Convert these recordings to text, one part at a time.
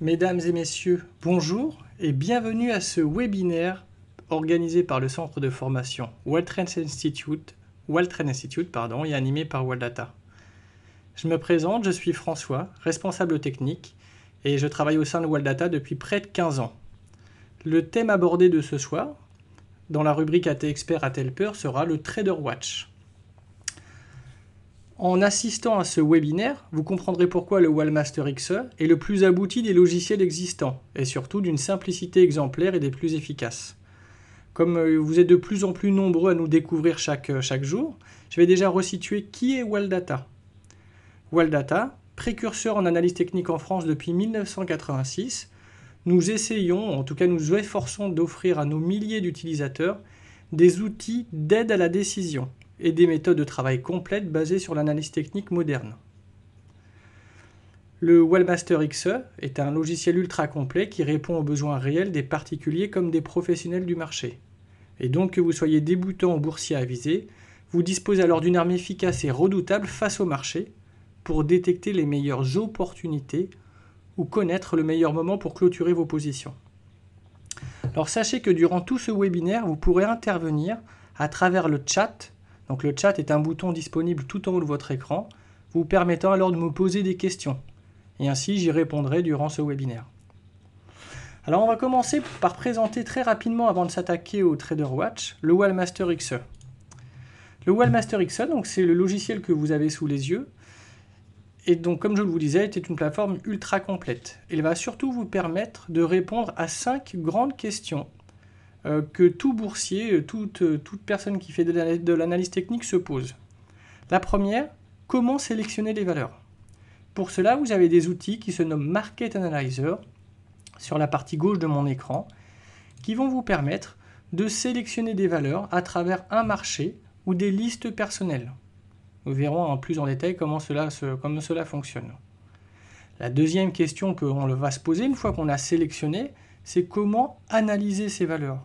Mesdames et messieurs, bonjour et bienvenue à ce webinaire organisé par le centre de formation Waltrain Institute, Institute et animé par Waldata. Je me présente, je suis François, responsable technique, et je travaille au sein de Wildata depuis près de 15 ans. Le thème abordé de ce soir, dans la rubrique AT Expert a-t'elle peur ?» sera le Trader Watch. En assistant à ce webinaire, vous comprendrez pourquoi le Wallmaster XE est le plus abouti des logiciels existants, et surtout d'une simplicité exemplaire et des plus efficaces. Comme euh, vous êtes de plus en plus nombreux à nous découvrir euh, chaque, jour, je vais déjà resituer qui est Walldata. Walldata, précurseur en analyse technique en France depuis 1986, nous essayons, en tout cas nous efforçons d'offrir à nos milliers d'utilisateurs des outils d'aide à la décision et des méthodes de travail complètes basées sur l'analyse technique moderne. Le Wellmaster XE est un logiciel ultra complet qui répond aux besoins réels des particuliers comme des professionnels du marché. Et donc que vous soyez débutant ou boursier avisé, vous disposez alors d'une arme efficace et redoutable face au marché pour détecter les meilleures opportunités ou connaître le meilleur moment pour clôturer vos positions. Alors sachez que durant tout ce webinaire, vous pourrez intervenir à travers le chat donc le chat est un bouton disponible tout en haut de votre écran, vous permettant alors de me poser des questions. Et ainsi, j'y répondrai durant ce webinaire. Alors on va commencer par présenter très rapidement, avant de s'attaquer au Trader Watch, le Wallmaster XE. Le Wallmaster XE, c'est le logiciel que vous avez sous les yeux, et donc, comme je vous le disais, c'est une plateforme ultra complète. Il va surtout vous permettre de répondre à cinq grandes questions euh, que tout boursier, euh, euh, toute, personne qui fait de l'analyse technique se pose. La première, comment sélectionner les valeurs Pour cela, vous avez des outils qui se nomment Market Analyzer sur la partie gauche de mon écran, qui vont vous permettre de sélectionner des valeurs à travers un marché ou des listes personnelles. Nous verrons en plus en détail comment cela, comment cela fonctionne. La deuxième question qu'on va se poser une fois qu'on a sélectionné, c'est comment analyser ces valeurs.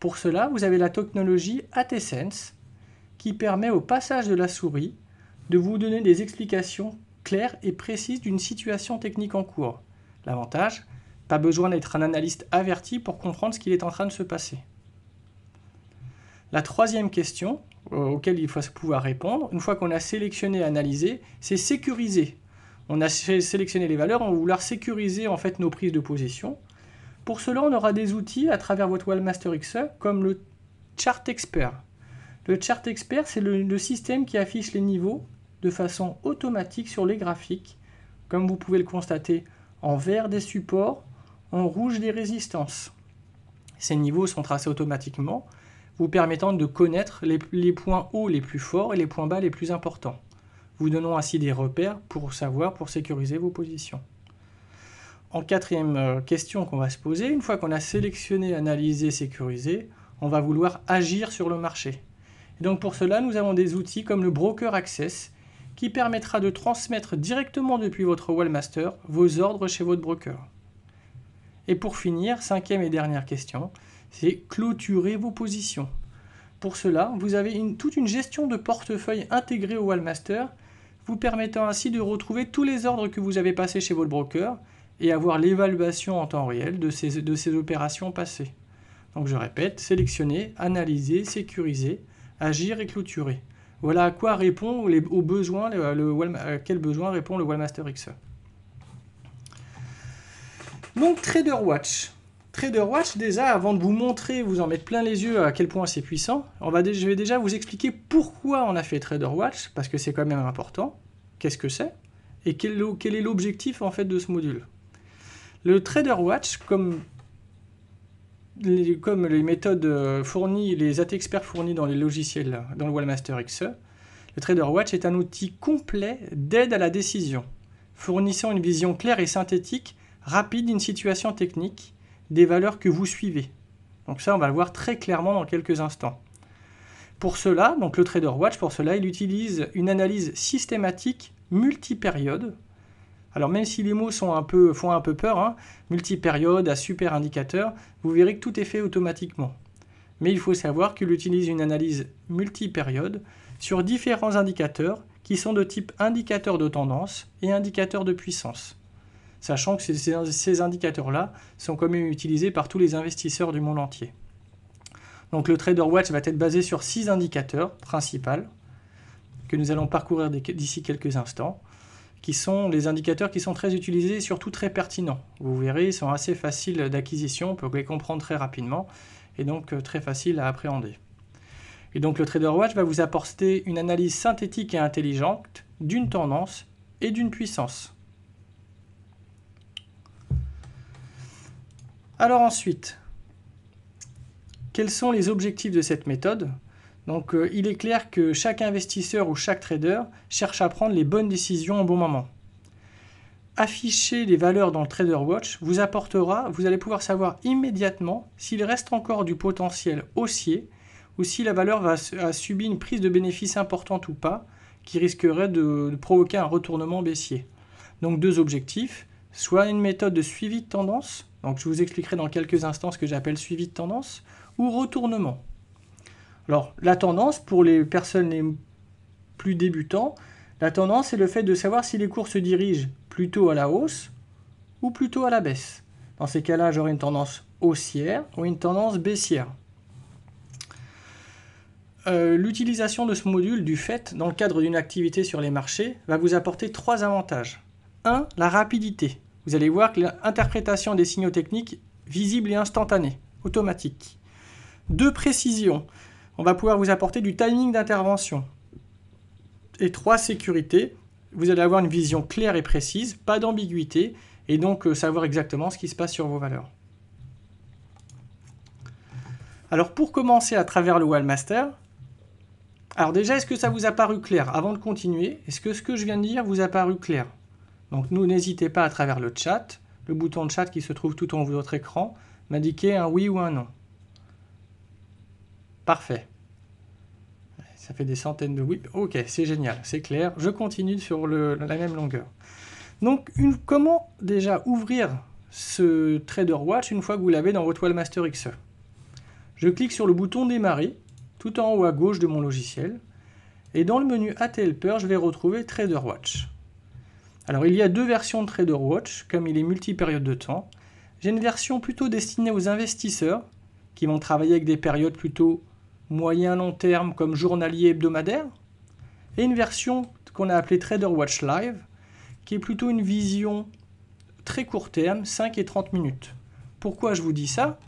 Pour cela, vous avez la technologie ATSense qui permet au passage de la souris de vous donner des explications claires et précises d'une situation technique en cours. L'avantage, pas besoin d'être un analyste averti pour comprendre ce qu'il est en train de se passer. La troisième question euh, auxquelles il faut pouvoir répondre, une fois qu'on a sélectionné et analysé, c'est sécuriser. On a sélectionné les valeurs, on va vouloir sécuriser en fait nos prises de position. Pour cela, on aura des outils à travers votre Wallmaster XE comme le Chart Expert. Le Chart Expert, c'est le, système qui affiche les niveaux de façon automatique sur les graphiques, comme vous pouvez le constater en vert des supports, en rouge des résistances. Ces niveaux sont tracés automatiquement, vous permettant de connaître les, les, points hauts les plus forts et les points bas les plus importants, vous donnant ainsi des repères pour savoir, pour sécuriser vos positions en quatrième euh, question qu'on va se poser, une fois qu'on a sélectionné, analysé, sécurisé, on va vouloir agir sur le marché. donc pour cela, nous avons des outils comme le Broker Access qui permettra de transmettre directement depuis votre Wallmaster vos ordres chez votre broker. Et pour finir, cinquième et dernière question, c'est clôturer vos positions. Pour cela, vous avez toute une gestion de portefeuille intégrée au Wallmaster, vous permettant ainsi de retrouver tous les ordres que vous avez passés chez votre broker et avoir l'évaluation en temps réel de ces, de ces opérations passées. Donc je répète, sélectionner, analyser, sécuriser, agir et clôturer. Voilà à quoi répond les, aux besoins, le, à quel besoin répond le Wallmaster XE. Donc TraderWatch. TraderWatch, déjà, avant de vous montrer, vous en mettre plein les yeux à quel point c'est puissant, on va, je vais déjà vous expliquer pourquoi on a fait TraderWatch, parce que c'est quand même important, qu'est-ce que c'est, et quel, quel est l'objectif en fait de ce module. Le Trader Watch, comme les, méthodes euh, fournies, les AT-experts fournis dans les logiciels, dans le Wallmaster XE, le Trader Watch est un outil complet d'aide à la décision, fournissant une vision claire et synthétique, rapide d'une situation technique, des valeurs que vous suivez. Donc ça, on va le voir très clairement dans quelques instants. Pour cela, donc le Trader Watch, pour cela, il utilise une analyse systématique multi-période alors même si les mots sont un peu, font un peu peur, hein, multipériode à super indicateur, vous verrez que tout est fait automatiquement. Mais il faut savoir qu'il utilise une analyse multipériode sur différents indicateurs qui sont de type indicateur de tendance et indicateur de puissance, sachant que ces indicateurs-là sont quand même utilisés par tous les investisseurs du monde entier. Donc le Trader Watch va être basé sur six indicateurs principaux que nous allons parcourir d'ici quelques instants qui sont les indicateurs qui sont très utilisés et surtout très pertinents. Vous verrez, ils sont assez faciles d'acquisition, on peut les comprendre très rapidement et donc euh, très faciles à appréhender. Et donc le Trader Watch va vous apporter une analyse synthétique et intelligente d'une tendance et d'une puissance. Alors ensuite, quels sont les objectifs de cette méthode donc euh, il est clair que chaque investisseur ou chaque trader cherche à prendre les bonnes décisions au bon moment. Afficher les valeurs dans le Trader Watch vous apportera, vous allez pouvoir savoir immédiatement s'il reste encore du potentiel haussier ou si la valeur a subi une prise de bénéfice importante ou pas, qui risquerait de provoquer un retournement baissier. Donc deux objectifs, soit une méthode de suivi de tendance, donc je vous expliquerai dans quelques instants ce que j'appelle suivi de tendance, ou retournement. Alors, la tendance, pour les personnes les plus débutants, la tendance est le fait de savoir si les cours se dirigent plutôt à la hausse ou plutôt à la baisse. Dans ces cas-là, j'aurai une tendance haussière ou une tendance baissière. Euh, l'utilisation de ce module, du fait, dans le cadre d'une activité sur les marchés, va vous apporter trois avantages. 1. La rapidité. Vous allez voir que l'interprétation des signaux techniques visible et instantanée, automatique. 2. Précision on va pouvoir vous apporter du timing d'intervention. Et trois, sécurité. Vous allez avoir une vision claire et précise, pas d'ambiguïté, et donc euh, savoir exactement ce qui se passe sur vos valeurs. Alors pour commencer à travers le Wallmaster, alors déjà, est-ce que ça vous a paru clair Avant de continuer, est-ce que ce que je viens de dire vous a paru clair Donc nous, n'hésitez pas à travers le chat, le bouton de chat qui se trouve tout en haut de votre écran, m'indiquer un oui ou un non. Parfait. Ça fait des centaines de oui. Ok, c'est génial, c'est clair. Je continue sur la même longueur. Donc, comment déjà ouvrir ce Trader Watch une fois que vous l'avez dans votre Wallmaster XE Je clique sur le bouton Démarrer, tout en haut à gauche de mon logiciel. Et dans le menu Helper, je vais retrouver Trader Watch. Alors, il y a deux versions de Trader Watch, comme il est multi-période de temps. J'ai une version plutôt destinée aux investisseurs qui vont travailler avec des périodes plutôt moyen long terme comme journalier hebdomadaire, et une version qu'on a appelée Trader Watch Live, qui est plutôt une vision très court terme, 5 et 30 minutes. Pourquoi je vous dis ça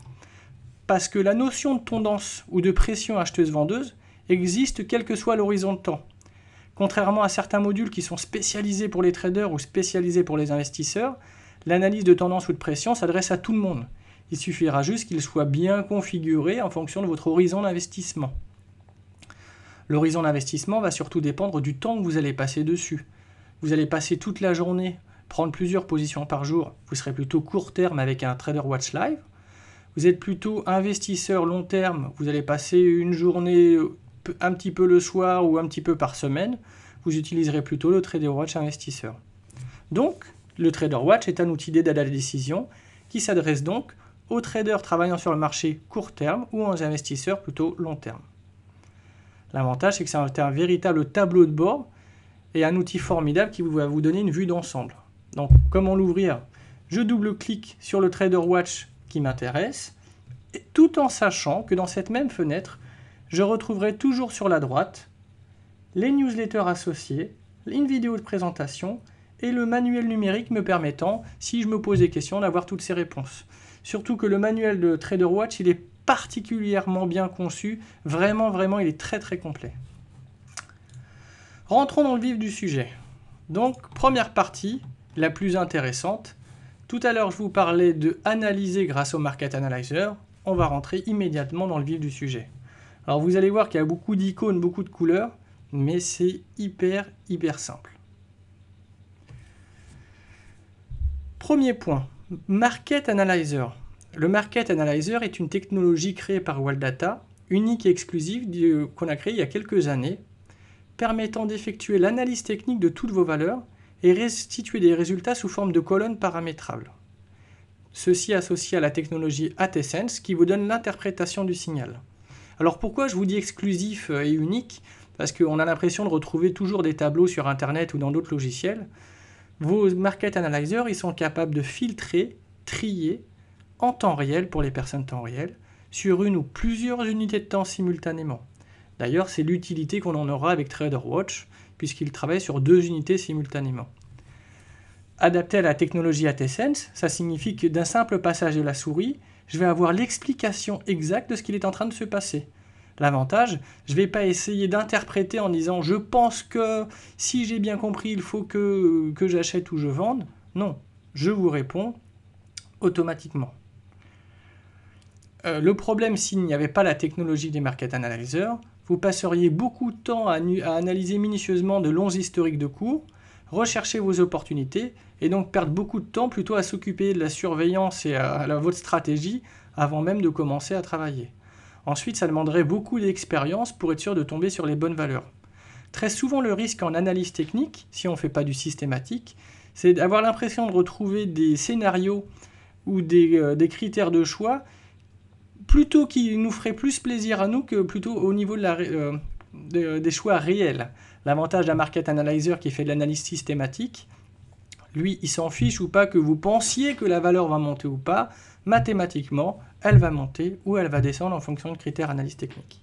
Parce que la notion de tendance ou de pression acheteuse-vendeuse existe quel que soit l'horizon de temps. Contrairement à certains modules qui sont spécialisés pour les traders ou spécialisés pour les investisseurs, l'analyse de tendance ou de pression s'adresse à tout le monde. Il suffira juste qu'il soit bien configuré en fonction de votre horizon d'investissement. L'horizon d'investissement va surtout dépendre du temps que vous allez passer dessus. Vous allez passer toute la journée, prendre plusieurs positions par jour, vous serez plutôt court terme avec un Trader Watch Live. Vous êtes plutôt investisseur long terme, vous allez passer une journée euh, un petit peu le soir ou un petit peu par semaine, vous utiliserez plutôt le Trader Watch investisseur. Donc, le Trader Watch est un outil d'aide à la décision qui s'adresse donc aux traders travaillant sur le marché court terme ou aux investisseurs plutôt long terme. L'avantage, c'est que c'est un véritable tableau de bord et un outil formidable qui va vous donner une vue d'ensemble. Donc, comment l'ouvrir Je double-clique sur le Trader Watch qui m'intéresse, tout en sachant que dans cette même fenêtre, je retrouverai toujours sur la droite les newsletters associés, une vidéo de présentation et le manuel numérique me permettant, si je me pose des questions, d'avoir toutes ces réponses. Surtout que le manuel de TraderWatch, il est particulièrement bien conçu. Vraiment, vraiment, il est très très complet. Rentrons dans le vif du sujet. Donc, première partie, la plus intéressante. Tout à l'heure, je vous parlais de analyser grâce au Market Analyzer. On va rentrer immédiatement dans le vif du sujet. Alors, vous allez voir qu'il y a beaucoup d'icônes, beaucoup de couleurs, mais c'est hyper, hyper simple. Premier point, Market Analyzer. Le Market Analyzer est une technologie créée par Waldata, unique et exclusive qu'on a créée il y a quelques années, permettant d'effectuer l'analyse technique de toutes vos valeurs et restituer des résultats sous forme de colonnes paramétrables. Ceci associé à la technologie AtSense qui vous donne l'interprétation du signal. Alors pourquoi je vous dis exclusif et unique Parce qu'on a l'impression de retrouver toujours des tableaux sur Internet ou dans d'autres logiciels. Vos market analyzers, ils sont capables de filtrer, trier en temps réel pour les personnes temps réel sur une ou plusieurs unités de temps simultanément. D'ailleurs, c'est l'utilité qu'on en aura avec TraderWatch puisqu'il travaille sur deux unités simultanément. Adapté à la technologie ATSense, ça signifie que d'un simple passage de la souris, je vais avoir l'explication exacte de ce qu'il est en train de se passer l'avantage. Je ne vais pas essayer d'interpréter en disant je pense que si j'ai bien compris, il faut que, que j'achète ou je vende. Non, je vous réponds automatiquement. Euh, le problème, s'il n'y avait pas la technologie des market analyzers, vous passeriez beaucoup de temps à, à analyser minutieusement de longs historiques de cours, rechercher vos opportunités et donc perdre beaucoup de temps plutôt à s'occuper de la surveillance et à, votre stratégie avant même de commencer à travailler. Ensuite, ça demanderait beaucoup d'expérience pour être sûr de tomber sur les bonnes valeurs. Très souvent, le risque en analyse technique, si on ne fait pas du systématique, c'est d'avoir l'impression de retrouver des scénarios ou des, euh, critères de choix plutôt qui nous feraient plus plaisir à nous que plutôt au niveau euh, des choix réels. L'avantage d'un market analyzer qui fait de l'analyse systématique, lui, il s'en fiche ou pas que vous pensiez que la valeur va monter ou pas. Mathématiquement, elle va monter ou elle va descendre en fonction de critères analyse technique.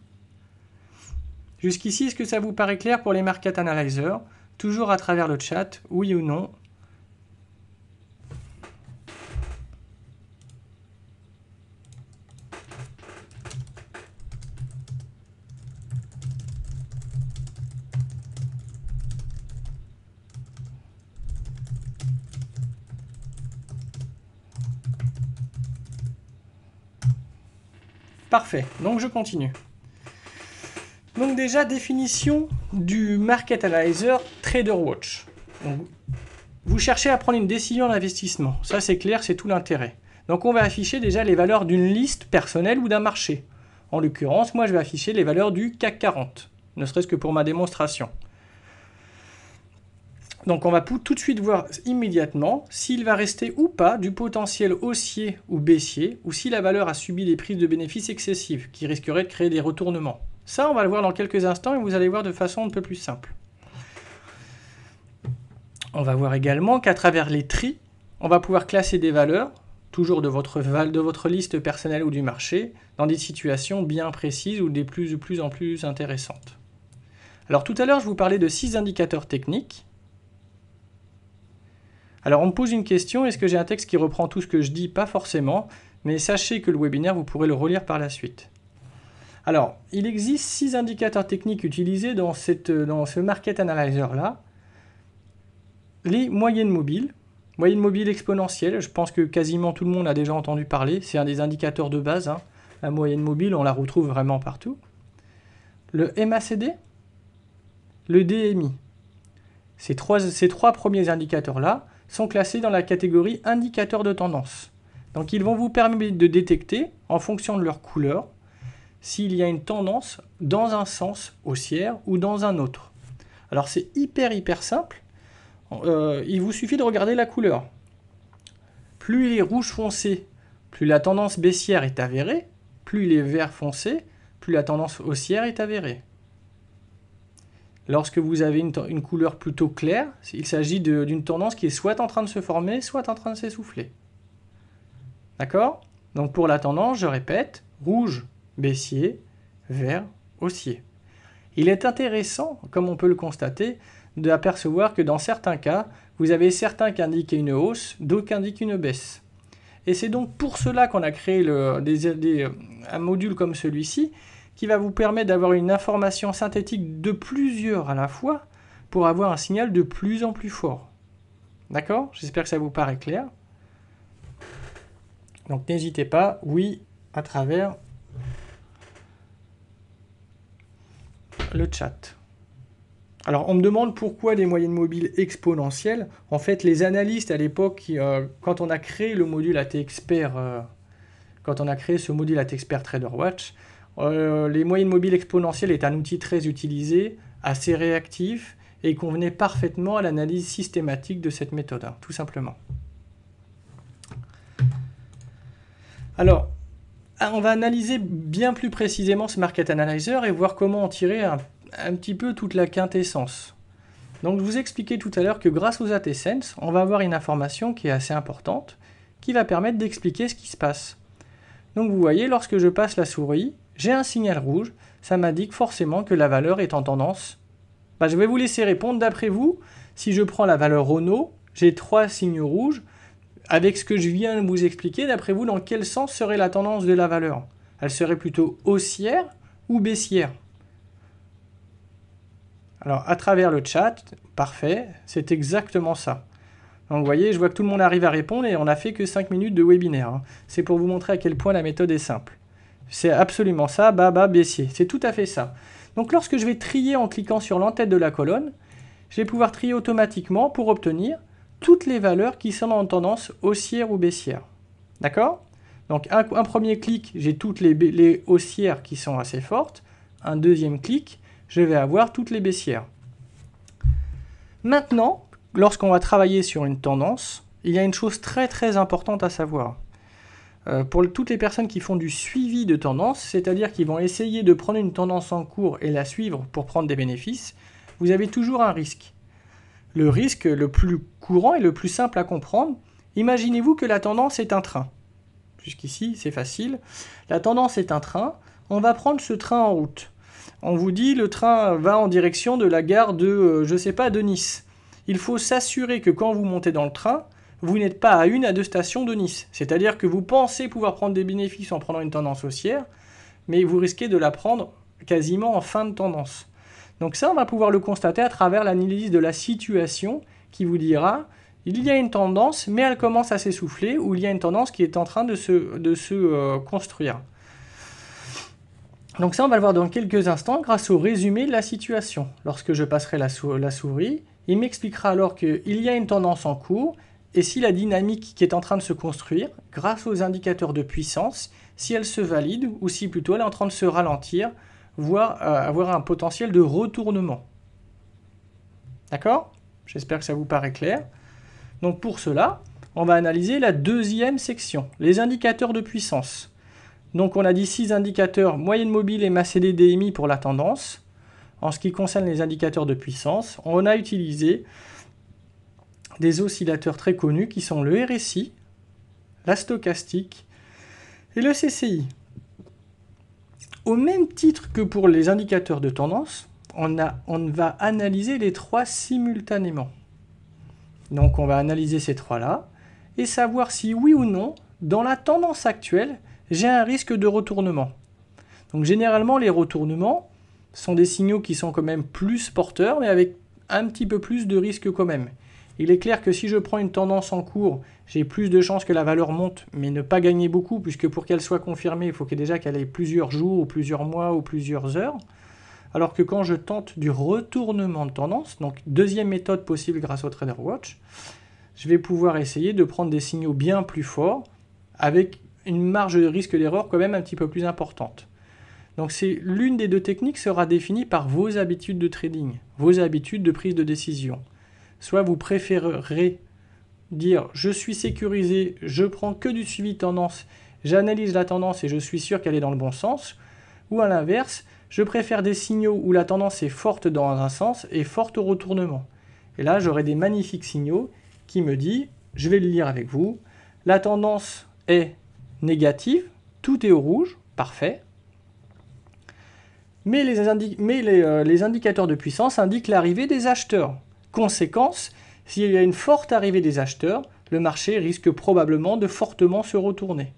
Jusqu'ici, est-ce que ça vous paraît clair pour les market analyzers Toujours à travers le chat, oui ou non, Parfait, donc je continue. Donc déjà, définition du Market Analyzer Trader Watch. vous cherchez à prendre une décision d'investissement. Ça, c'est clair, c'est tout l'intérêt. Donc, on va afficher déjà les valeurs d'une liste personnelle ou d'un marché. En l'occurrence, moi, je vais afficher les valeurs du CAC 40, ne serait-ce que pour ma démonstration. Donc on va tout de suite voir immédiatement s'il va rester ou pas du potentiel haussier ou baissier, ou si la valeur a subi des prises de bénéfices excessives qui risqueraient de créer des retournements. Ça, on va le voir dans quelques instants et vous allez voir de façon un peu plus simple. On va voir également qu'à travers les tris, on va pouvoir classer des valeurs, toujours de votre, liste personnelle ou du marché, dans des situations bien précises ou des plus, plus en plus intéressantes. Alors tout à l'heure, je vous parlais de six indicateurs techniques alors on me pose une question, est-ce que j'ai un texte qui reprend tout ce que je dis Pas forcément, mais sachez que le webinaire, vous pourrez le relire par la suite. Alors, il existe six indicateurs techniques utilisés dans, euh, ce Market Analyzer-là. Les moyennes mobiles, moyenne mobile exponentielle, je pense que quasiment tout le monde a déjà entendu parler, c'est un des indicateurs de base. Hein. La moyenne mobile, on la retrouve vraiment partout. Le MACD, le DMI. Ces trois, ces trois premiers indicateurs-là, sont classés dans la catégorie indicateurs de tendance. Donc ils vont vous permettre de détecter, en fonction de leur couleur, s'il y a une tendance dans un sens haussière ou dans un autre. Alors c'est hyper hyper simple. Euh, il vous suffit de regarder la couleur. Plus il est rouge foncé, plus la tendance baissière est avérée. Plus il est vert foncé, plus la tendance haussière est avérée. Lorsque vous avez une, couleur plutôt claire, il s'agit d'une tendance qui est soit en train de se former, soit en train de s'essouffler. D'accord Donc pour la tendance, je répète, rouge baissier, vert haussier. Il est intéressant, comme on peut le constater, d'apercevoir que dans certains cas, vous avez certains qui indiquent une hausse, d'autres qui indiquent une baisse. Et c'est donc pour cela qu'on a créé euh, un module comme celui-ci, qui va vous permettre d'avoir une information synthétique de plusieurs à la fois pour avoir un signal de plus en plus fort. D'accord J'espère que ça vous paraît clair. Donc n'hésitez pas, oui, à travers le chat. Alors on me demande pourquoi des moyennes mobiles exponentielles. En fait, les analystes à l'époque, euh, quand on a créé le module AT Expert, euh, quand on a créé ce module AT Expert Watch. Euh, les moyennes mobiles exponentielles est un outil très utilisé, assez réactif, et convenait parfaitement à l'analyse systématique de cette méthode, hein, tout simplement. Alors, ah, on va analyser bien plus précisément ce Market Analyzer et voir comment en tirer un, petit peu toute la quintessence. Donc, je vous expliquais tout à l'heure que grâce aux ATSense, on va avoir une information qui est assez importante, qui va permettre d'expliquer ce qui se passe. Donc, vous voyez, lorsque je passe la souris, j'ai un signal rouge, ça m'indique forcément que la valeur est en tendance. Bah, je vais vous laisser répondre d'après vous. Si je prends la valeur Renault, j'ai trois signes rouges. Avec ce que je viens de vous expliquer, d'après vous, dans quel sens serait la tendance de la valeur Elle serait plutôt haussière ou baissière Alors, à travers le chat, parfait, c'est exactement ça. Donc vous voyez, je vois que tout le monde arrive à répondre et on n'a fait que 5 minutes de webinaire. Hein. C'est pour vous montrer à quel point la méthode est simple. C'est absolument ça, bas, bas, baissier. C'est tout à fait ça. Donc lorsque je vais trier en cliquant sur l'entête de la colonne, je vais pouvoir trier automatiquement pour obtenir toutes les valeurs qui sont en tendance haussière ou baissière. D'accord Donc un, premier clic, j'ai toutes les haussières qui sont assez fortes. Un deuxième clic, je vais avoir toutes les baissières. Maintenant, lorsqu'on va travailler sur une tendance, il y a une chose très très importante à savoir. Euh, pour toutes les personnes qui font du suivi de tendance, c'est-à-dire qui vont essayer de prendre une tendance en cours et la suivre pour prendre des bénéfices, vous avez toujours un risque. Le risque le plus courant et le plus simple à comprendre, imaginez-vous que la tendance est un train. Jusqu'ici, c'est facile. La tendance est un train, on va prendre ce train en route. On vous dit le train va en direction de la gare de, euh, je ne sais pas, de Nice. Il faut s'assurer que quand vous montez dans le train, vous n'êtes pas à une à deux stations de Nice. C'est-à-dire que vous pensez pouvoir prendre des bénéfices en prenant une tendance haussière, mais vous risquez de la prendre quasiment en fin de tendance. Donc ça, on va pouvoir le constater à travers l'analyse de la situation qui vous dira, il y a une tendance, mais elle commence à s'essouffler, ou il y a une tendance qui est en train de se, de se euh, construire. Donc ça, on va le voir dans quelques instants grâce au résumé de la situation. Lorsque je passerai la, la souris, il m'expliquera alors qu'il y a une tendance en cours, et si la dynamique qui est en train de se construire, grâce aux indicateurs de puissance, si elle se valide ou si plutôt elle est en train de se ralentir, voire euh, avoir un potentiel de retournement. D'accord J'espère que ça vous paraît clair. Donc pour cela, on va analyser la deuxième section, les indicateurs de puissance. Donc on a dit six indicateurs, moyenne mobile et MACD DMI pour la tendance. En ce qui concerne les indicateurs de puissance, on a utilisé des oscillateurs très connus qui sont le RSI, la stochastique et le CCI. Au même titre que pour les indicateurs de tendance, on, va analyser les trois simultanément. Donc on va analyser ces trois-là et savoir si oui ou non, dans la tendance actuelle, j'ai un risque de retournement. Donc généralement, les retournements sont des signaux qui sont quand même plus porteurs, mais avec un petit peu plus de risque quand même. Il est clair que si je prends une tendance en cours, j'ai plus de chances que la valeur monte, mais ne pas gagner beaucoup, puisque pour qu'elle soit confirmée, il faut que déjà qu'elle ait plusieurs jours, ou plusieurs mois, ou plusieurs heures. Alors que quand je tente du retournement de tendance, donc deuxième méthode possible grâce au Trader Watch, je vais pouvoir essayer de prendre des signaux bien plus forts, avec une marge de risque d'erreur quand même un petit peu plus importante. Donc c'est l'une des deux techniques sera définie par vos habitudes de trading, vos habitudes de prise de décision soit vous préférerez dire je suis sécurisé, je prends que du suivi de tendance, j'analyse la tendance et je suis sûr qu'elle est dans le bon sens, ou à l'inverse, je préfère des signaux où la tendance est forte dans un sens et forte au retournement. Et là, j'aurai des magnifiques signaux qui me dit, je vais le lire avec vous, la tendance est négative, tout est au rouge, parfait. Mais les euh, indicateurs de puissance indiquent l'arrivée des acheteurs. Conséquence, s'il y a une forte arrivée des acheteurs, le marché risque probablement de fortement se retourner.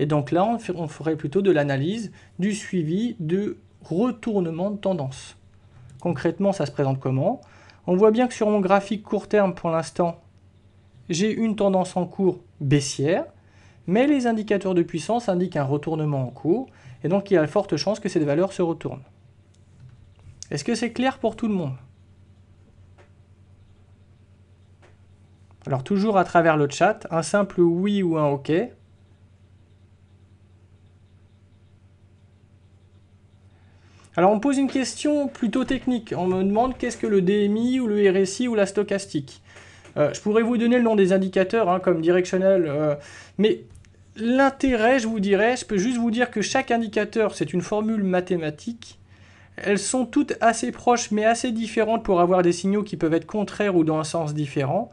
Et donc là, on, ferait plutôt de l'analyse du suivi de retournement de tendance. Concrètement, ça se présente comment On voit bien que sur mon graphique court terme, pour l'instant, j'ai une tendance en cours baissière, mais les indicateurs de puissance indiquent un retournement en cours, et donc il y a de forte chance que cette valeur se retourne. Est-ce que c'est clair pour tout le monde Alors toujours à travers le chat, un simple oui ou un ok. Alors on me pose une question plutôt technique. On me demande qu'est-ce que le DMI ou le RSI ou la stochastique. Euh, je pourrais vous donner le nom des indicateurs hein, comme directionnel, euh, mais l'intérêt, je vous dirais, je peux juste vous dire que chaque indicateur, c'est une formule mathématique. Elles sont toutes assez proches mais assez différentes pour avoir des signaux qui peuvent être contraires ou dans un sens différent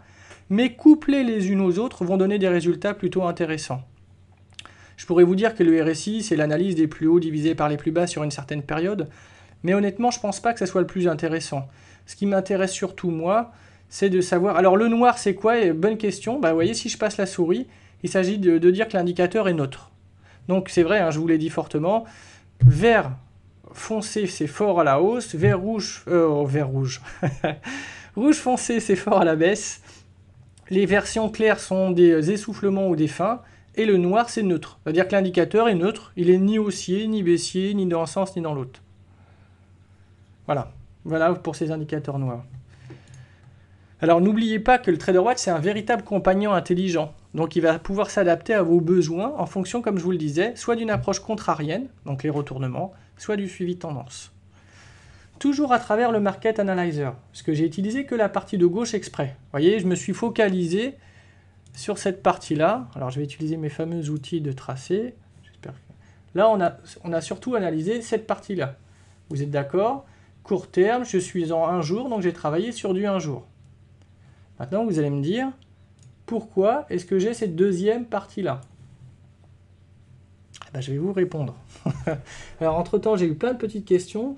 mais couplées les unes aux autres, vont donner des résultats plutôt intéressants. Je pourrais vous dire que le RSI, c'est l'analyse des plus hauts divisés par les plus bas sur une certaine période, mais honnêtement, je pense pas que ce soit le plus intéressant. Ce qui m'intéresse surtout, moi, c'est de savoir. Alors, le noir, c'est quoi eh, Bonne question. Bah, vous voyez, si je passe la souris, il s'agit de, dire que l'indicateur est neutre. Donc, c'est vrai, hein, je vous l'ai dit fortement. Vert foncé, c'est fort à la hausse. Vert rouge, euh, vert rouge. rouge foncé, c'est fort à la baisse. Les versions claires sont des essoufflements ou des fins, et le noir, c'est neutre. C'est-à-dire que l'indicateur est neutre, il est ni haussier, ni baissier, ni dans un sens, ni dans l'autre. Voilà. Voilà pour ces indicateurs noirs. Alors n'oubliez pas que le watch c'est un véritable compagnon intelligent. Donc il va pouvoir s'adapter à vos besoins en fonction, comme je vous le disais, soit d'une approche contrarienne, donc les retournements, soit du suivi tendance toujours à travers le Market Analyzer, parce que j'ai utilisé que la partie de gauche exprès. Vous voyez, je me suis focalisé sur cette partie-là. Alors, je vais utiliser mes fameux outils de tracé. Là, on a, on a surtout analysé cette partie-là. Vous êtes d'accord Court terme, je suis en un jour, donc j'ai travaillé sur du un jour. Maintenant, vous allez me dire, pourquoi est-ce que j'ai cette deuxième partie-là eh ben, Je vais vous répondre. Alors, entre-temps, j'ai eu plein de petites questions.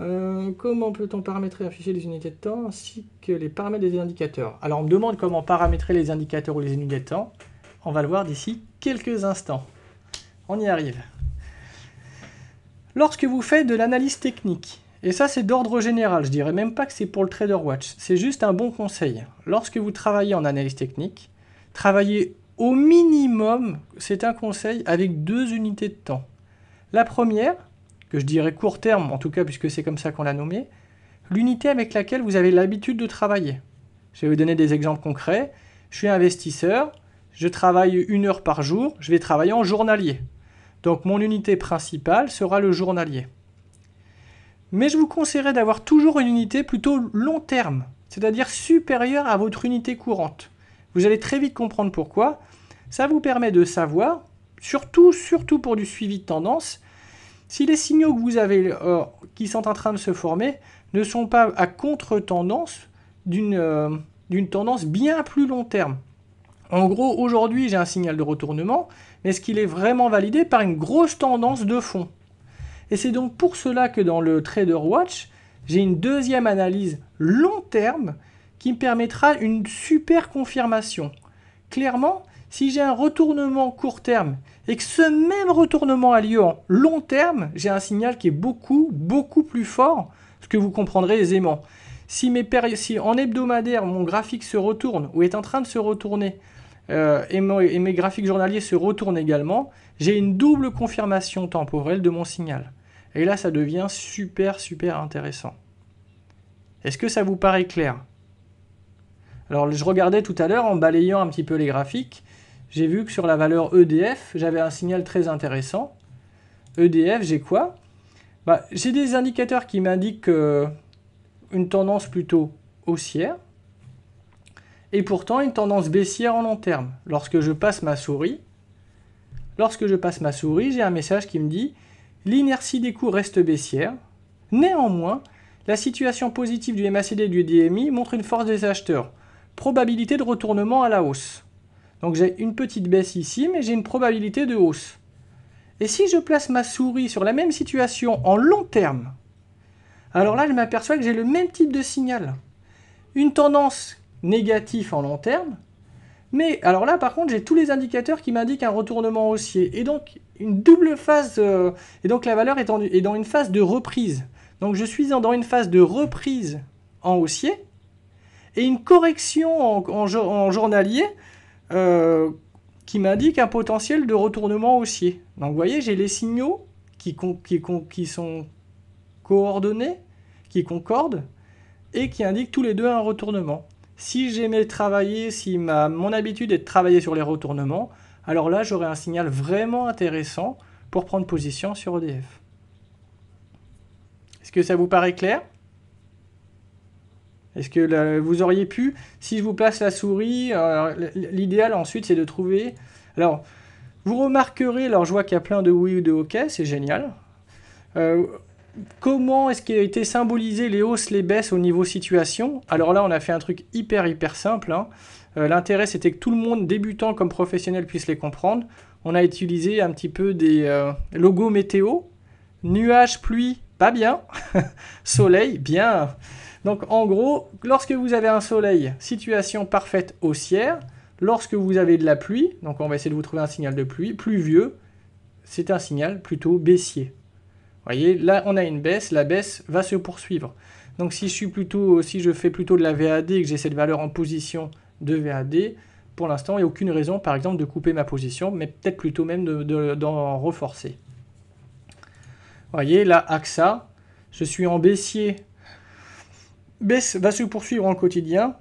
Euh, comment peut-on paramétrer et afficher les unités de temps ainsi que les paramètres des indicateurs Alors on me demande comment paramétrer les indicateurs ou les unités de temps. On va le voir d'ici quelques instants. On y arrive. Lorsque vous faites de l'analyse technique, et ça c'est d'ordre général, je dirais même pas que c'est pour le Trader Watch, c'est juste un bon conseil. Lorsque vous travaillez en analyse technique, travaillez au minimum, c'est un conseil, avec deux unités de temps. La première, que je dirais court terme, en tout cas puisque c'est comme ça qu'on l'a nommé, l'unité avec laquelle vous avez l'habitude de travailler. Je vais vous donner des exemples concrets. Je suis investisseur, je travaille une heure par jour, je vais travailler en journalier. Donc mon unité principale sera le journalier. Mais je vous conseillerais d'avoir toujours une unité plutôt long terme, c'est-à-dire supérieure à votre unité courante. Vous allez très vite comprendre pourquoi. Ça vous permet de savoir, surtout, surtout pour du suivi de tendance, si les signaux que vous avez, euh, qui sont en train de se former, ne sont pas à contre-tendance euh, d'une tendance bien plus long terme. En gros, aujourd'hui, j'ai un signal de retournement, mais est-ce qu'il est vraiment validé par une grosse tendance de fond Et c'est donc pour cela que dans le Trader Watch, j'ai une deuxième analyse long terme qui me permettra une super confirmation. Clairement, si j'ai un retournement court terme et que ce même retournement a lieu en long terme, j'ai un signal qui est beaucoup, beaucoup plus fort, ce que vous comprendrez aisément. Si, mes si en hebdomadaire, mon graphique se retourne ou est en train de se retourner, euh, et, et mes graphiques journaliers se retournent également, j'ai une double confirmation temporelle de mon signal. Et là, ça devient super, super intéressant. Est-ce que ça vous paraît clair Alors, je regardais tout à l'heure en balayant un petit peu les graphiques j'ai vu que sur la valeur EDF, j'avais un signal très intéressant. EDF, j'ai quoi bah, J'ai des indicateurs qui m'indiquent une tendance plutôt haussière et pourtant une tendance baissière en long terme. Lorsque je passe ma souris, lorsque je passe ma souris, j'ai un message qui me dit l'inertie des coûts reste baissière. Néanmoins, la situation positive du MACD et du DMI montre une force des acheteurs. Probabilité de retournement à la hausse. Donc j'ai une petite baisse ici, mais j'ai une probabilité de hausse. Et si je place ma souris sur la même situation en long terme, alors là je m'aperçois que j'ai le même type de signal. Une tendance négative en long terme, mais alors là par contre j'ai tous les indicateurs qui m'indiquent un retournement haussier. Et donc une double phase, euh, et donc la valeur est, dans une phase de reprise. Donc je suis dans une phase de reprise en haussier et une correction en journalier euh, qui m'indique un potentiel de retournement haussier. Donc vous voyez, j'ai les signaux qui, sont coordonnés, qui concordent, et qui indiquent tous les deux un retournement. Si j'aimais travailler, si ma, mon habitude est de travailler sur les retournements, alors là j'aurais un signal vraiment intéressant pour prendre position sur EDF. Est-ce que ça vous paraît clair est-ce que vous auriez pu, si je vous place la souris, euh, l'idéal ensuite c'est de trouver... Alors, vous remarquerez, alors je vois qu'il y a plein de oui ou de ok, c'est génial. Euh, comment est-ce qu'il a été symbolisé les hausses, les baisses au niveau situation Alors là, on a fait un truc hyper, hyper simple. Hein. Euh, l'intérêt, c'était que tout le monde, débutant comme professionnel, puisse les comprendre. On a utilisé un petit peu des logos météo. Nuages, pluie, pas bien. Soleil, bien. Donc en gros, lorsque vous avez un soleil, situation parfaite haussière, lorsque vous avez de la pluie, donc on va essayer de vous trouver un signal de pluie, pluvieux, c'est un signal plutôt baissier. Vous voyez, là on a une baisse, la baisse va se poursuivre. Donc si je, suis plutôt, si je fais plutôt de la VAD et que j'ai cette valeur en position de VAD, pour l'instant, il n'y a aucune raison, par exemple, de couper ma position, mais peut-être plutôt même d'en renforcer. reforcer. Vous voyez, là, AXA, je suis en baissier baisse va se poursuivre en quotidien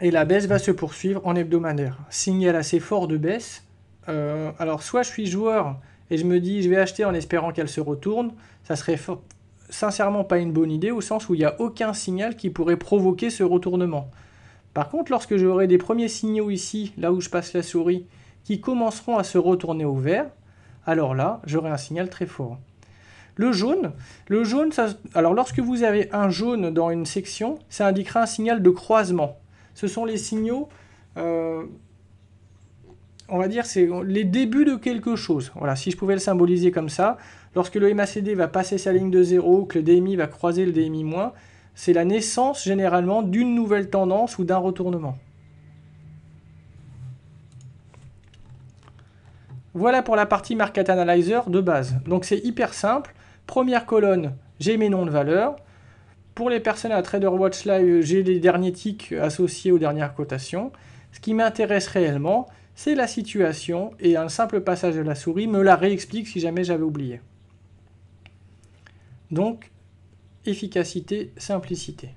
et la baisse va se poursuivre en hebdomadaire. Signal assez fort de baisse. Euh, alors soit je suis joueur et je me dis je vais acheter en espérant qu'elle se retourne, ça serait sincèrement pas une bonne idée au sens où il n'y a aucun signal qui pourrait provoquer ce retournement. Par contre, lorsque j'aurai des premiers signaux ici, là où je passe la souris, qui commenceront à se retourner au vert, alors là, j'aurai un signal très fort. Le jaune, le jaune alors lorsque vous avez un jaune dans une section, ça indiquera un signal de croisement. Ce sont les signaux, euh, on va dire, c'est les débuts de quelque chose. Voilà, si je pouvais le symboliser comme ça, lorsque le MACD va passer sa ligne de zéro, que le DMI va croiser le DMI-, c'est la naissance généralement d'une nouvelle tendance ou d'un retournement. Voilà pour la partie Market Analyzer de base. Donc c'est hyper simple. Première colonne, j'ai mes noms de valeur. Pour les personnes à Trader Watch Live, euh, j'ai les derniers tics associés aux dernières cotations. Ce qui m'intéresse réellement, c'est la situation et un simple passage de la souris me la réexplique si jamais j'avais oublié. Donc, efficacité, simplicité.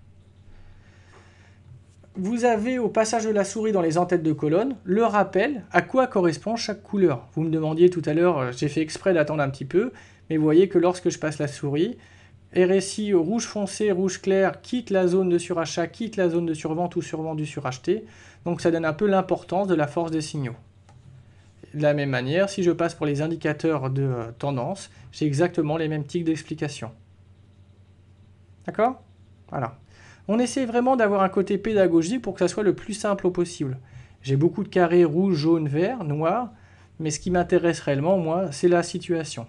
Vous avez au passage de la souris dans les entêtes de colonnes le rappel à quoi correspond chaque couleur. Vous me demandiez tout à l'heure, euh, j'ai fait exprès d'attendre un petit peu, mais vous voyez que lorsque je passe la souris, RSI rouge foncé, rouge clair quitte la zone de surachat, quitte la zone de survente ou survendu suracheté. Donc ça donne un peu l'importance de la force des signaux. De la même manière, si je passe pour les indicateurs de euh, tendance, j'ai exactement les mêmes types d'explication. D'accord Voilà. On essaie vraiment d'avoir un côté pédagogique pour que ça soit le plus simple au possible. J'ai beaucoup de carrés rouge, jaune, vert, noir, mais ce qui m'intéresse réellement, moi, c'est la situation.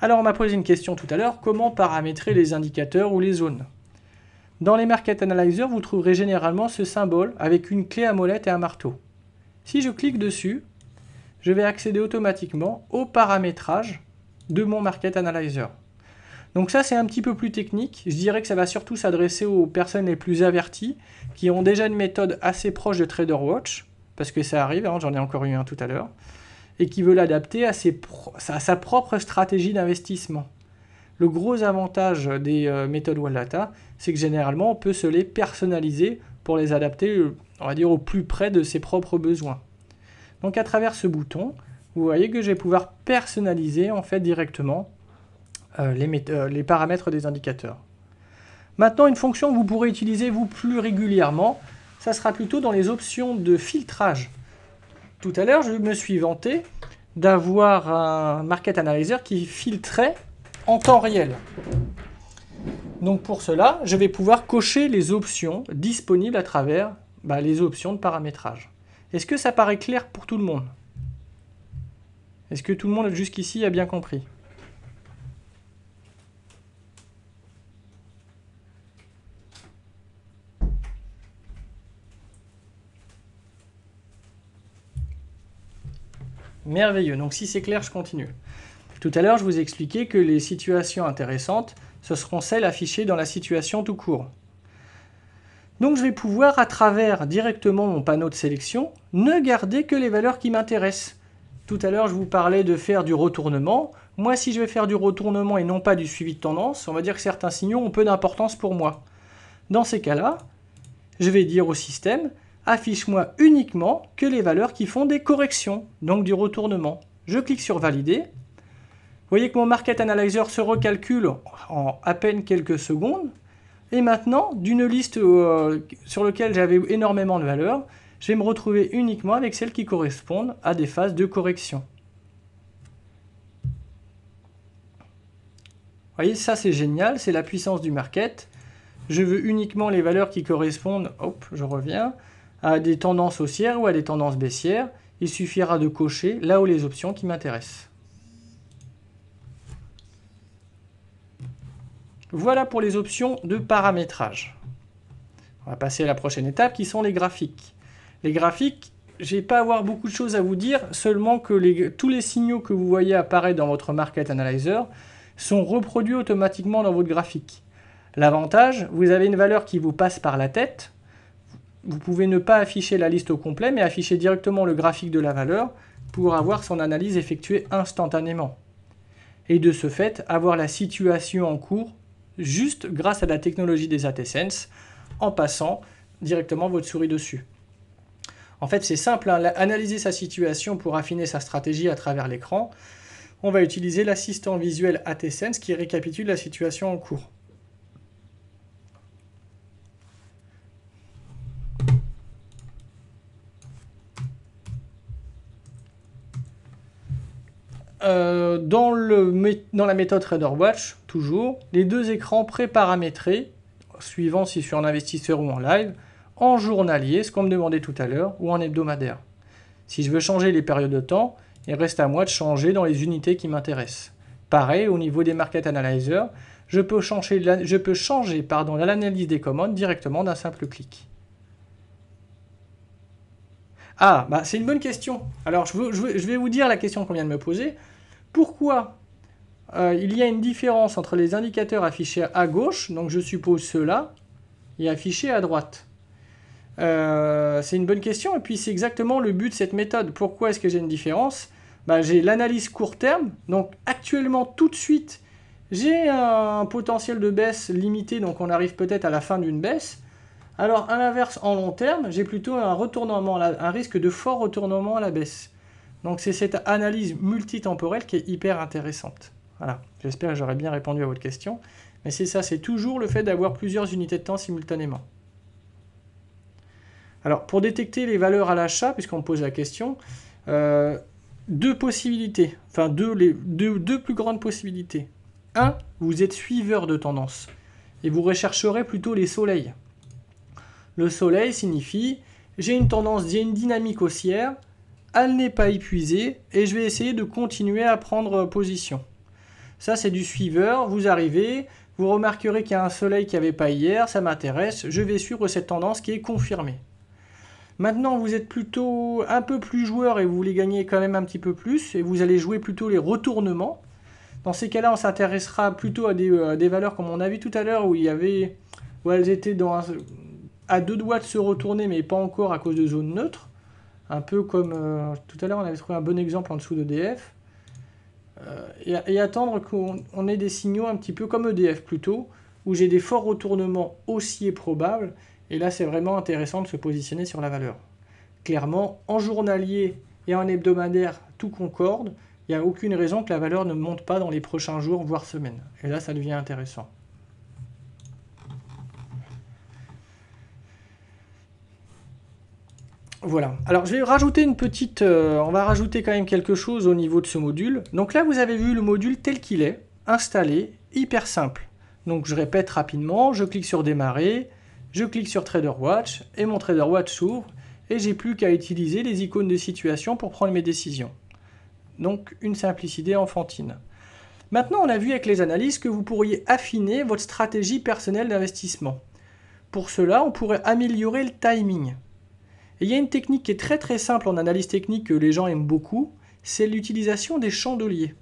Alors on m'a posé une question tout à l'heure, comment paramétrer les indicateurs ou les zones Dans les Market Analyzer, vous trouverez généralement ce symbole avec une clé à molette et un marteau. Si je clique dessus, je vais accéder automatiquement au paramétrage de mon Market Analyzer. Donc ça c'est un petit peu plus technique, je dirais que ça va surtout s'adresser aux personnes les plus averties qui ont déjà une méthode assez proche de Trader Watch parce que ça arrive, hein, j'en ai encore eu un tout à l'heure et qui veut l'adapter à, sa propre stratégie d'investissement. Le gros avantage des euh, méthodes Wallata, c'est que généralement on peut se les personnaliser pour les adapter, euh, on va dire, au plus près de ses propres besoins. Donc à travers ce bouton, vous voyez que je vais pouvoir personnaliser en fait directement euh, les, les paramètres des indicateurs. Maintenant, une fonction que vous pourrez utiliser vous plus régulièrement, ça sera plutôt dans les options de filtrage tout à l'heure, je me suis vanté d'avoir un market analyzer qui filtrait en temps réel. Donc pour cela, je vais pouvoir cocher les options disponibles à travers bah, les options de paramétrage. Est-ce que ça paraît clair pour tout le monde Est-ce que tout le monde jusqu'ici a bien compris Merveilleux. Donc si c'est clair, je continue. Tout à l'heure, je vous ai expliqué que les situations intéressantes, ce seront celles affichées dans la situation tout court. Donc je vais pouvoir, à travers directement mon panneau de sélection, ne garder que les valeurs qui m'intéressent. Tout à l'heure, je vous parlais de faire du retournement. Moi, si je vais faire du retournement et non pas du suivi de tendance, on va dire que certains signaux ont peu d'importance pour moi. Dans ces cas-là, je vais dire au système, affiche-moi uniquement que les valeurs qui font des corrections, donc du retournement. Je clique sur Valider. Vous voyez que mon Market Analyzer se recalcule en à peine quelques secondes. Et maintenant, d'une liste euh, sur laquelle j'avais énormément de valeurs, je vais me retrouver uniquement avec celles qui correspondent à des phases de correction. Vous voyez, ça c'est génial, c'est la puissance du market. Je veux uniquement les valeurs qui correspondent, hop, je reviens, à des tendances haussières ou à des tendances baissières. Il suffira de cocher là où les options qui m'intéressent. Voilà pour les options de paramétrage. On va passer à la prochaine étape qui sont les graphiques. Les graphiques, je vais pas avoir beaucoup de choses à vous dire, seulement que tous les signaux que vous voyez apparaître dans votre Market Analyzer sont reproduits automatiquement dans votre graphique. L'avantage, vous avez une valeur qui vous passe par la tête, vous pouvez ne pas afficher la liste au complet, mais afficher directement le graphique de la valeur pour avoir son analyse effectuée instantanément. Et de ce fait, avoir la situation en cours juste grâce à la technologie des ATSense en passant directement votre souris dessus. En fait, c'est simple, hein, analyser sa situation pour affiner sa stratégie à travers l'écran. On va utiliser l'assistant visuel ATSense qui récapitule la situation en cours. Euh, dans, la méthode TraderWatch, toujours, les deux écrans préparamétrés, suivant si je suis en investisseur ou en live, en journalier, ce qu'on me demandait tout à l'heure, ou en hebdomadaire. Si je veux changer les périodes de temps, il reste à moi de changer dans les unités qui m'intéressent. Pareil, au niveau des Market Analyzer, je peux changer, pardon, l'analyse des commandes directement d'un simple clic. Ah, bah, c'est une bonne question. Alors, je vais vous dire la question qu'on vient de me poser. Pourquoi euh, il y a une différence entre les indicateurs affichés à gauche, donc je suppose ceux-là, et affichés à droite euh, C'est une bonne question, et puis c'est exactement le but de cette méthode. Pourquoi est-ce que j'ai une différence ben, J'ai l'analyse court terme, donc actuellement, tout de suite, j'ai un potentiel de baisse limité, donc on arrive peut-être à la fin d'une baisse. Alors, à l'inverse, en long terme, j'ai plutôt un, retournement, un risque de fort retournement à la baisse. Donc c'est cette analyse multitemporelle qui est hyper intéressante. Voilà, j'espère que j'aurai bien répondu à votre question. Mais c'est ça, c'est toujours le fait d'avoir plusieurs unités de temps simultanément. Alors pour détecter les valeurs à l'achat, puisqu'on pose la question, euh, deux possibilités, enfin deux, deux, deux plus grandes possibilités. Un, vous êtes suiveur de tendance et vous rechercherez plutôt les soleils. Le soleil signifie j'ai une tendance, j'ai une dynamique haussière, elle n'est pas épuisée et je vais essayer de continuer à prendre position. Ça, c'est du suiveur. Vous arrivez, vous remarquerez qu'il y a un soleil qui n'y avait pas hier, ça m'intéresse. Je vais suivre cette tendance qui est confirmée. Maintenant, vous êtes plutôt un peu plus joueur et vous voulez gagner quand même un petit peu plus et vous allez jouer plutôt les retournements. Dans ces cas-là, on s'intéressera plutôt à des, euh, valeurs comme on a vu tout à l'heure où il y avait où elles étaient dans à deux doigts de se retourner mais pas encore à cause de zone neutre. Un peu comme euh, tout à l'heure, on avait trouvé un bon exemple en dessous d'EDF. Euh, et, et, attendre qu'on ait des signaux un petit peu comme EDF plutôt, où j'ai des forts retournements haussiers probables. Et là, c'est vraiment intéressant de se positionner sur la valeur. Clairement, en journalier et en hebdomadaire, tout concorde. Il n'y a aucune raison que la valeur ne monte pas dans les prochains jours, voire semaines. Et là, ça devient intéressant. Voilà. Alors je vais rajouter une petite... Euh, on va rajouter quand même quelque chose au niveau de ce module. Donc là, vous avez vu le module tel qu'il est, installé, hyper simple. Donc je répète rapidement, je clique sur démarrer, je clique sur Trader Watch et mon Watch s'ouvre et j'ai plus qu'à utiliser les icônes de situation pour prendre mes décisions. Donc une simplicité enfantine. Maintenant, on a vu avec les analyses que vous pourriez affiner votre stratégie personnelle d'investissement. Pour cela, on pourrait améliorer le timing. Et il y a une technique qui est très très simple en analyse technique que les gens aiment beaucoup, c'est l'utilisation des chandeliers.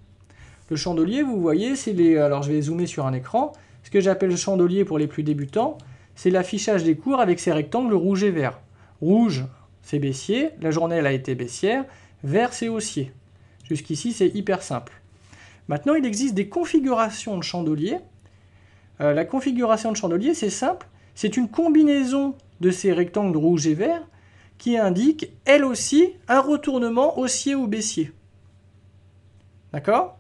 Le chandelier, vous voyez, c'est les... Alors je vais zoomer sur un écran. Ce que j'appelle le chandelier pour les plus débutants, c'est l'affichage des cours avec ces rectangles rouges et vert. Rouge, c'est baissier, la journée a été baissière, vert c'est haussier. Jusqu'ici c'est hyper simple. Maintenant il existe des configurations de chandeliers. Euh, la configuration de chandelier c'est simple, c'est une combinaison de ces rectangles rouge et verts qui indique, elle aussi, un retournement haussier ou baissier. D'accord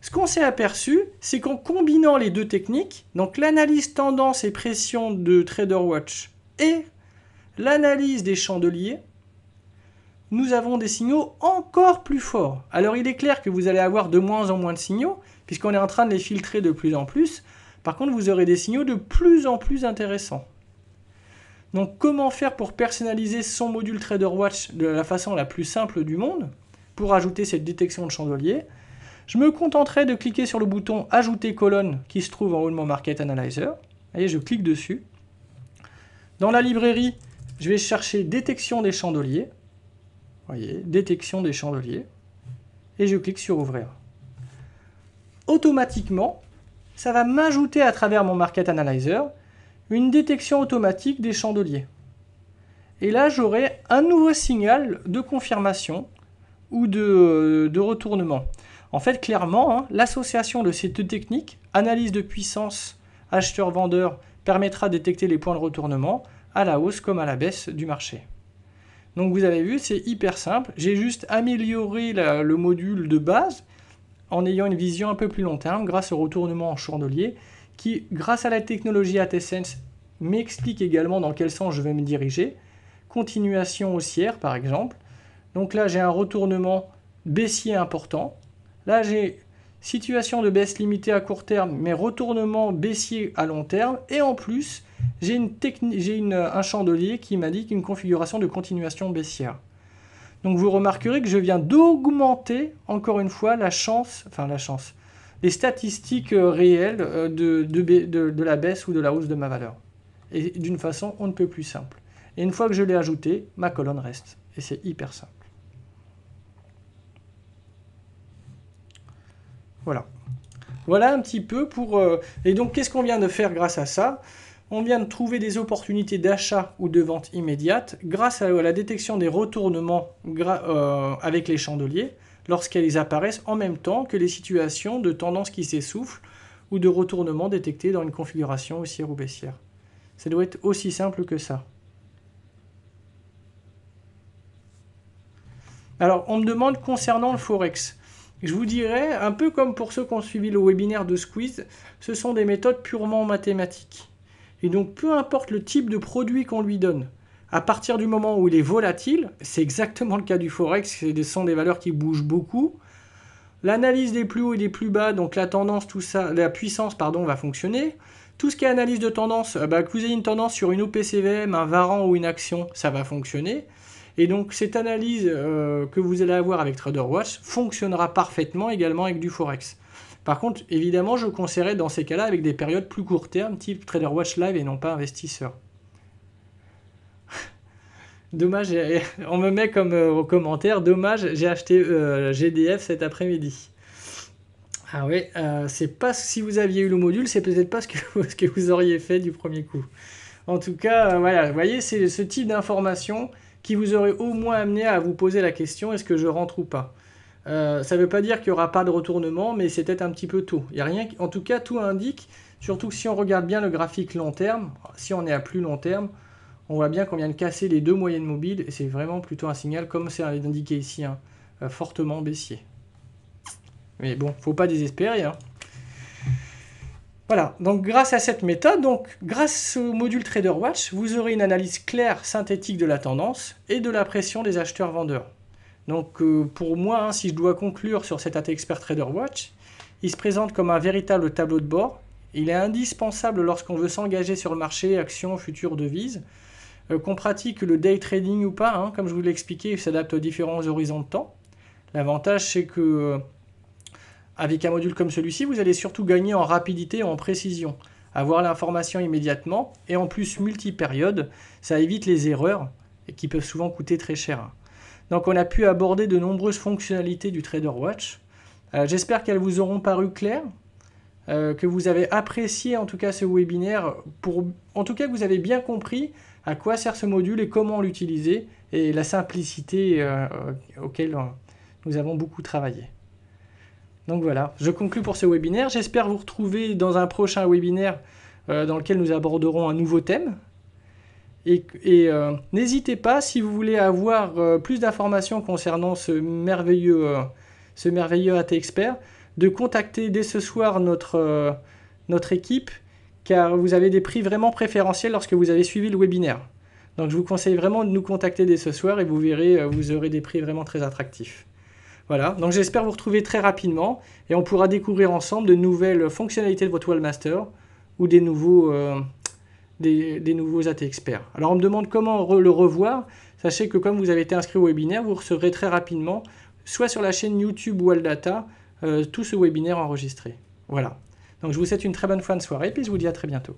Ce qu'on s'est aperçu, c'est qu'en combinant les deux techniques, donc l'analyse tendance et pression de Trader Watch et l'analyse des chandeliers, nous avons des signaux encore plus forts. Alors il est clair que vous allez avoir de moins en moins de signaux, puisqu'on est en train de les filtrer de plus en plus. Par contre, vous aurez des signaux de plus en plus intéressants. Donc comment faire pour personnaliser son module TraderWatch de la façon la plus simple du monde pour ajouter cette détection de chandeliers Je me contenterai de cliquer sur le bouton Ajouter colonne qui se trouve en haut de mon Market Analyzer. Et je clique dessus. Dans la librairie, je vais chercher détection des chandeliers. Voyez, détection des chandeliers. Et je clique sur ouvrir. Automatiquement, ça va m'ajouter à travers mon Market Analyzer une détection automatique des chandeliers. Et là, j'aurai un nouveau signal de confirmation ou de, euh, retournement. En fait, clairement, hein, l'association de ces deux techniques, analyse de puissance, acheteur-vendeur, permettra de détecter les points de retournement à la hausse comme à la baisse du marché. Donc vous avez vu, c'est hyper simple. J'ai juste amélioré le module de base en ayant une vision un peu plus long terme grâce au retournement en chandelier qui, grâce à la technologie ATSense, m'explique également dans quel sens je vais me diriger. Continuation haussière, par exemple. Donc là, j'ai un retournement baissier important. Là, j'ai situation de baisse limitée à court terme, mais retournement baissier à long terme. Et en plus, j'ai un chandelier qui m'indique une configuration de continuation baissière. Donc vous remarquerez que je viens d'augmenter, encore une fois, la chance, enfin la chance, les statistiques euh, réelles euh, de, la baisse ou de la hausse de ma valeur. Et d'une façon, on ne peut plus simple. Et une fois que je l'ai ajouté, ma colonne reste. Et c'est hyper simple. Voilà. Voilà un petit peu pour... Euh, et donc, qu'est-ce qu'on vient de faire grâce à ça on vient de trouver des opportunités d'achat ou de vente immédiate grâce à la détection des retournements avec les chandeliers, lorsqu'elles apparaissent en même temps que les situations de tendance qui s'essoufflent ou de retournement détectées dans une configuration haussière ou baissière. Ça doit être aussi simple que ça. Alors, on me demande concernant le Forex. Je vous dirais, un peu comme pour ceux qui ont suivi le webinaire de Squeeze, ce sont des méthodes purement mathématiques. Et donc, peu importe le type de produit qu'on lui donne, à partir du moment où il est volatile, c'est exactement le cas du Forex, ce sont des valeurs qui bougent beaucoup. L'analyse des plus hauts et des plus bas, donc la tendance, tout ça, la puissance, pardon, va fonctionner. Tout ce qui est analyse de tendance, que vous ayez une tendance sur une OPCVM, un varant ou une action, ça va fonctionner. Et donc cette analyse euh, que vous allez avoir avec Trader Watch fonctionnera parfaitement également avec du Forex. Par contre, évidemment, je conseillerais dans ces cas-là avec des périodes plus court terme, type TraderWatch Live et non pas investisseur. Dommage, on me met comme euh, au commentaire, dommage, j'ai acheté euh, GDF cet après-midi. Ah oui, euh, c'est pas si vous aviez eu le module, c'est peut-être pas ce que, vous auriez fait du premier coup. En tout cas, voilà, vous voyez, c'est ce type d'information qui vous aurait au moins amené à vous poser la question est-ce que je rentre ou pas Ça ne veut pas dire qu'il n'y aura pas de retournement, mais c'est peut-être un petit peu tôt. rien, en tout cas, tout indique, surtout que si on regarde bien le graphique long terme, si on est à plus long terme, on voit bien qu'on vient de casser les deux moyennes mobiles, et c'est vraiment plutôt un signal, comme c'est indiqué ici, hein, euh, fortement baissier. Mais bon, faut pas désespérer. Hein. Voilà, donc grâce à cette méthode, donc grâce au module TraderWatch, vous aurez une analyse claire, synthétique de la tendance et de la pression des acheteurs-vendeurs. Donc euh, pour moi, hein, si je dois conclure sur cet AT Expert Watch, il se présente comme un véritable tableau de bord. Il est indispensable lorsqu'on veut s'engager sur le marché, actions, futures, devises, euh, qu'on pratique le day trading ou pas, hein, comme je vous l'ai expliqué, il s'adapte aux différents horizons de temps. L'avantage, c'est que euh, avec un module comme celui-ci, vous allez surtout gagner en rapidité et en précision. Avoir l'information immédiatement et en plus multi période ça évite les erreurs qui peuvent souvent coûter très cher. Donc on a pu aborder de nombreuses fonctionnalités du Trader Watch. Euh, j'espère qu'elles vous auront paru claires, que vous avez apprécié en tout cas ce webinaire, pour, en tout cas que vous avez bien compris à quoi sert ce module et comment l'utiliser, et la simplicité euh, auquel euh, nous avons beaucoup travaillé. Donc voilà, je conclue pour ce webinaire. J'espère vous retrouver dans un prochain webinaire euh, dans lequel nous aborderons un nouveau thème. Et, n'hésitez pas, si vous voulez avoir plus d'informations concernant ce merveilleux, ce merveilleux AT Expert, de contacter dès ce soir notre, notre équipe car vous avez des prix vraiment préférentiels lorsque vous avez suivi le webinaire. Donc je vous conseille vraiment de nous contacter dès ce soir et vous verrez, euh, vous aurez des prix vraiment très attractifs. Voilà, donc j'espère vous retrouver très rapidement et on pourra découvrir ensemble de nouvelles fonctionnalités de votre Wallmaster ou des nouveaux, euh, des, nouveaux AT experts. Alors on me demande comment le revoir. Sachez que comme vous avez été inscrit au webinaire, vous recevrez très rapidement, soit sur la chaîne YouTube Walldata, euh, tout ce webinaire enregistré. Voilà. Donc je vous souhaite une très bonne fin de soirée, puis je vous dis à très bientôt.